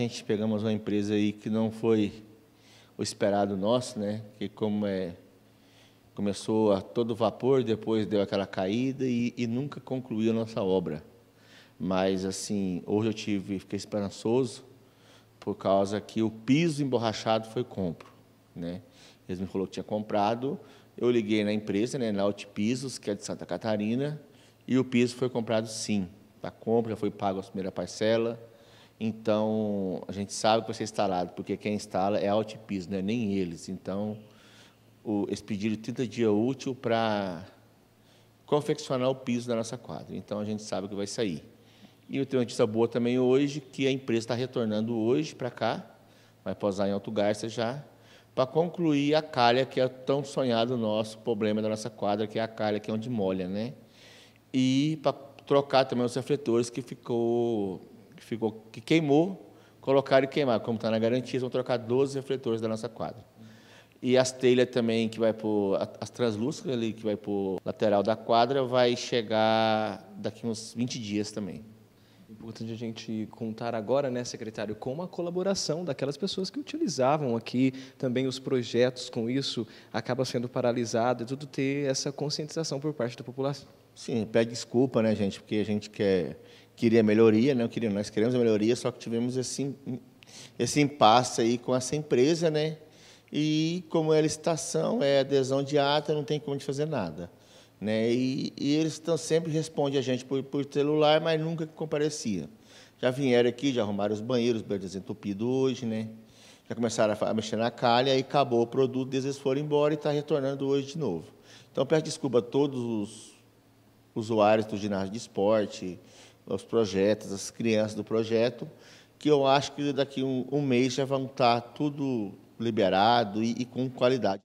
A gente pegamos uma empresa aí que não foi o esperado nosso, né? Que como é, começou a todo vapor, depois deu aquela caída e, e nunca concluiu a nossa obra. Mas assim, hoje eu tive, fiquei esperançoso por causa que o piso emborrachado foi compro, né? Eles me falou que tinha comprado. Eu liguei na empresa, né, na Altipisos, que é de Santa Catarina, e o piso foi comprado sim. A compra foi pago a primeira parcela então, a gente sabe que vai ser é instalado, porque quem instala é a Altipis, não é nem eles. Então, o, eles pediram 30 dias útil para confeccionar o piso da nossa quadra. Então, a gente sabe que vai sair. E eu tenho uma notícia boa também hoje, que a empresa está retornando hoje para cá, vai posar em Alto Garça já, para concluir a calha, que é tão sonhado nosso problema da nossa quadra, que é a calha, que é onde molha, né? E para trocar também os refletores, que ficou que, ficou, que queimou, colocaram e queimaram. Como está na garantia, vão trocar 12 refletores da nossa quadra. E as telhas também que vai por as translúcidas ali que vai por lateral da quadra vai chegar daqui uns 20 dias também. Importante a gente contar agora, né, secretário, com a colaboração daquelas pessoas que utilizavam aqui, também os projetos com isso acaba sendo paralisado, e tudo ter essa conscientização por parte da população. Sim, pede desculpa, né, gente, porque a gente quer queria melhoria, não né? queria, nós queremos a melhoria, só que tivemos esse, esse impasse aí com essa empresa, né? E como é licitação, é adesão de ata, não tem como de fazer nada. Né? E, e eles estão sempre respondem a gente por, por celular, mas nunca comparecia. Já vieram aqui, já arrumaram os banheiros, banheiros entupidos hoje, né? Já começaram a mexer na calha e acabou o produto, eles foram embora e está retornando hoje de novo. Então, peço desculpa a todos os usuários do ginásio de esporte, os projetos, as crianças do projeto, que eu acho que daqui um, um mês já vão estar tá tudo liberado e, e com qualidade.